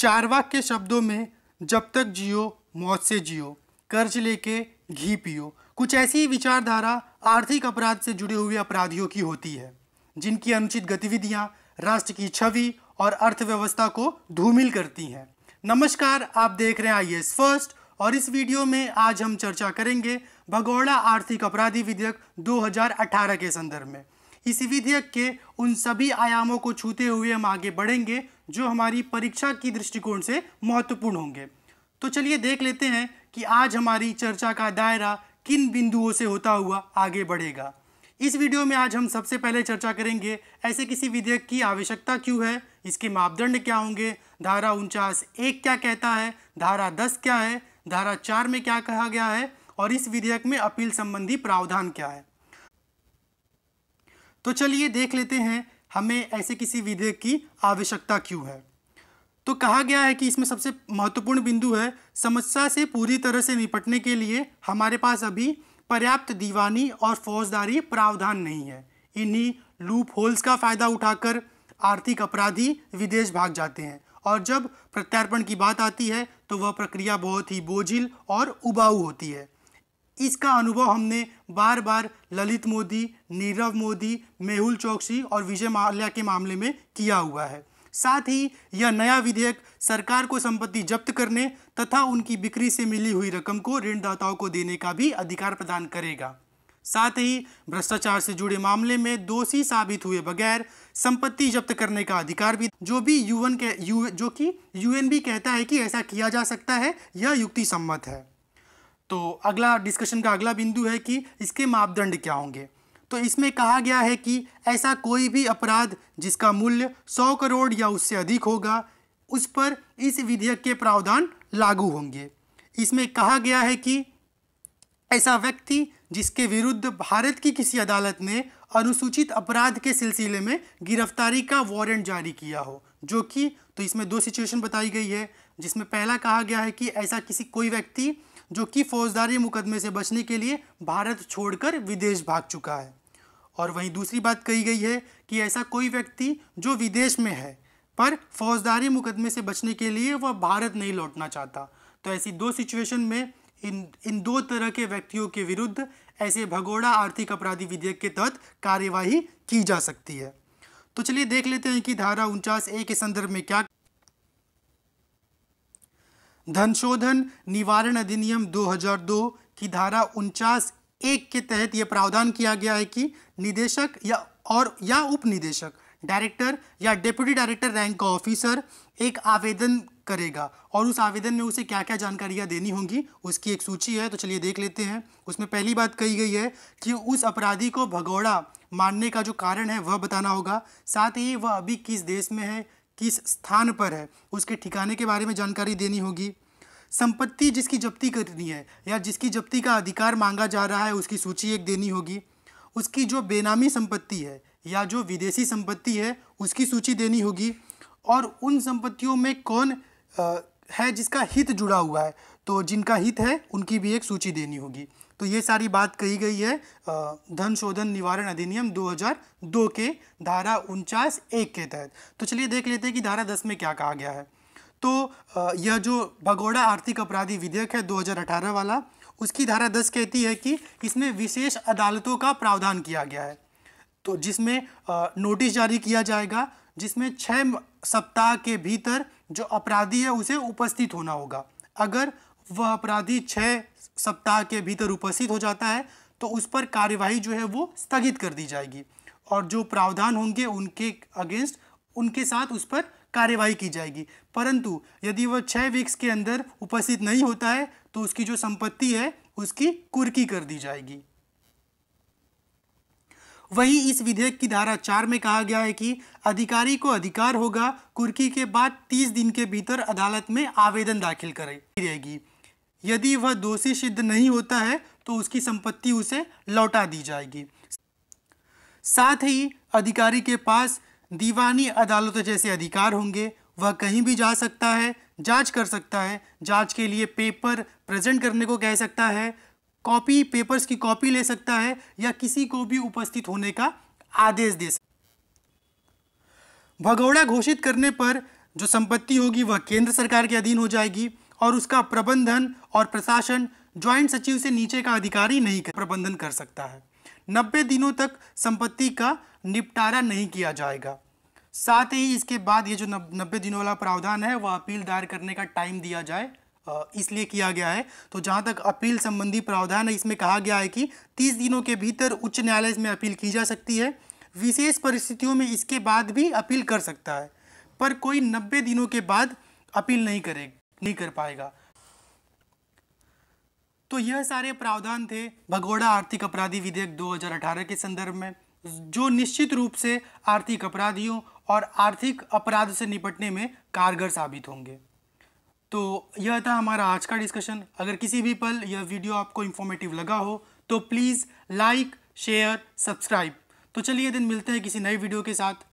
चारवाक के शब्दों में जब तक जियो मौत से जियो कर्ज लेके घी पियो कुछ ऐसी विचारधारा आर्थिक अपराध से जुड़े हुए अपराधियों की होती है जिनकी अनुचित गतिविधियां राष्ट्र की छवि और अर्थव्यवस्था को धूमिल करती हैं नमस्कार आप देख रहे हैं आई फर्स्ट और इस वीडियो में आज हम चर्चा करेंगे भगौड़ा आर्थिक अपराधी विधेयक 2018 के संदर्भ में इस विधेयक के उन सभी आयामों को छूते हुए हम आगे बढ़ेंगे जो हमारी परीक्षा की दृष्टिकोण से महत्वपूर्ण होंगे तो चलिए देख लेते हैं कि आज हमारी चर्चा का दायरा किन बिंदुओं से होता हुआ आगे बढ़ेगा इस वीडियो में आज हम सबसे पहले चर्चा करेंगे ऐसे किसी विधेयक की आवश्यकता क्यों है इसके मापदंड क्या होंगे धारा उनचास एक क्या कहता है धारा दस क्या है धारा चार में क्या कहा गया है और इस विधेयक में अपील संबंधी प्रावधान क्या है तो चलिए देख लेते हैं हमें ऐसे किसी विधेयक की आवश्यकता क्यों है तो कहा गया है कि इसमें सबसे महत्वपूर्ण बिंदु है समस्या से पूरी तरह से निपटने के लिए हमारे पास अभी पर्याप्त दीवानी और फौजदारी प्रावधान नहीं है इन्हीं लूप होल्स का फ़ायदा उठाकर आर्थिक अपराधी विदेश भाग जाते हैं और जब प्रत्यार्पण की बात आती है तो वह प्रक्रिया बहुत ही बोझिल और उबाऊ होती है इसका अनुभव हमने बार बार ललित मोदी नीरव मोदी मेहुल चौकसी और विजय माल्या के मामले में किया हुआ है साथ ही यह नया विधेयक सरकार को संपत्ति जब्त करने तथा उनकी बिक्री से मिली हुई रकम को ऋणदाताओं को देने का भी अधिकार प्रदान करेगा साथ ही भ्रष्टाचार से जुड़े मामले में दोषी साबित हुए बगैर संपत्ति जब्त करने का अधिकार भी जो भी यूएन के यू जो कि यूएन भी कहता है कि ऐसा किया जा सकता है यह युक्ति सम्मत है तो अगला डिस्कशन का अगला बिंदु है कि इसके मापदंड क्या होंगे तो इसमें कहा गया है कि ऐसा कोई भी अपराध जिसका मूल्य सौ करोड़ या उससे अधिक होगा उस पर इस विधेयक के प्रावधान लागू होंगे इसमें कहा गया है कि ऐसा व्यक्ति जिसके विरुद्ध भारत की किसी अदालत ने अनुसूचित अपराध के सिलसिले में गिरफ्तारी का वारंट जारी किया हो जो कि तो इसमें दो सिचुएशन बताई गई है जिसमें पहला कहा गया है कि ऐसा किसी कोई व्यक्ति जो कि फौजदारी मुकदमे से बचने के लिए भारत छोड़कर विदेश भाग चुका है और वहीं दूसरी बात कही गई है कि ऐसा कोई व्यक्ति जो विदेश में है पर फौजदारी मुकदमे से बचने के लिए वह भारत नहीं लौटना चाहता तो ऐसी दो सिचुएशन में इन इन दो तरह के व्यक्तियों के विरुद्ध ऐसे भगोड़ा आर्थिक अपराधी विधेयक के तहत कार्यवाही की जा सकती है तो चलिए देख लेते हैं कि धारा उनचास ए के संदर्भ में क्या धनशोधन निवारण अधिनियम 2002 की धारा उनचास एक के तहत यह प्रावधान किया गया है कि निदेशक या और या उप निदेशक डायरेक्टर या डिप्यूटी डायरेक्टर रैंक का ऑफिसर एक आवेदन करेगा और उस आवेदन में उसे क्या क्या जानकारियाँ देनी होंगी उसकी एक सूची है तो चलिए देख लेते हैं उसमें पहली बात कही गई है कि उस अपराधी को भगौड़ा मानने का जो कारण है वह बताना होगा साथ ही वह अभी किस देश में है किस स्थान पर है उसके ठिकाने के बारे में जानकारी देनी होगी संपत्ति जिसकी जब्ती करनी है या जिसकी जब्ती का अधिकार मांगा जा रहा है उसकी सूची एक देनी होगी उसकी जो बेनामी संपत्ति है या जो विदेशी संपत्ति है उसकी सूची देनी होगी और उन संपत्तियों में कौन है जिसका हित जुड़ा हुआ है तो जिनका हित है उनकी भी एक सूची देनी होगी तो ये सारी बात कही गई है धन शोधन निवारण अधिनियम 2002 के धारा उनचास एक के तहत तो चलिए देख लेते हैं कि धारा दस में क्या कहा गया है तो यह जो भगोड़ा आर्थिक अपराधी विधेयक है 2018 वाला उसकी धारा दस कहती है कि इसमें विशेष अदालतों का प्रावधान किया गया है तो जिसमें नोटिस जारी किया जाएगा जिसमें छः सप्ताह के भीतर जो अपराधी है उसे उपस्थित होना होगा अगर वह अपराधी छः सप्ताह के भीतर उपस्थित हो जाता है तो उस पर कार्यवाही जो है वो स्थगित कर दी जाएगी और जो प्रावधान होंगे उनके अगेंस्ट उनके साथ उस पर कार्यवाही की जाएगी परंतु यदि वह छः वीक्स के अंदर उपस्थित नहीं होता है तो उसकी जो संपत्ति है उसकी कुर्की कर दी जाएगी वही इस विधेयक की धारा चार में कहा गया है कि अधिकारी को अधिकार होगा कुर्की के बाद तीस दिन के भीतर अदालत में आवेदन दाखिल करेगी यदि वह दोषी सिद्ध नहीं होता है तो उसकी संपत्ति उसे लौटा दी जाएगी साथ ही अधिकारी के पास दीवानी अदालत जैसे अधिकार होंगे वह कहीं भी जा सकता है जांच कर सकता है जांच के लिए पेपर प्रेजेंट करने को कह सकता है कॉपी पेपर्स की कॉपी ले सकता है या किसी को भी उपस्थित होने का आदेश दे सकता भगौड़ा घोषित करने पर जो संपत्ति होगी वह केंद्र सरकार के अधीन हो जाएगी और उसका प्रबंधन और प्रशासन ज्वाइंट सचिव से नीचे का अधिकारी नहीं कर, प्रबंधन कर सकता है नब्बे दिनों तक संपत्ति का निपटारा नहीं किया जाएगा साथ ही इसके बाद ये जो नब्बे दिनों वाला प्रावधान है वह अपील दायर करने का टाइम दिया जाए इसलिए किया गया है तो जहां तक अपील संबंधी प्रावधान है इसमें कहा गया है कि तीस दिनों के भीतर उच्च न्यायालय में अपील की जा सकती है विशेष परिस्थितियों में इसके बाद भी अपील कर सकता है पर कोई नब्बे दिनों के बाद अपील नहीं करे नहीं कर पाएगा तो यह सारे प्रावधान थे भगोड़ा आर्थिक अपराधी विधेयक 2018 के संदर्भ में जो निश्चित रूप से आर्थिक अपराधियों और आर्थिक अपराध से निपटने में कारगर साबित होंगे तो यह था हमारा आज का डिस्कशन अगर किसी भी पल यह वीडियो आपको इन्फॉर्मेटिव लगा हो तो प्लीज़ लाइक शेयर सब्सक्राइब तो चलिए दिन मिलते हैं किसी नए वीडियो के साथ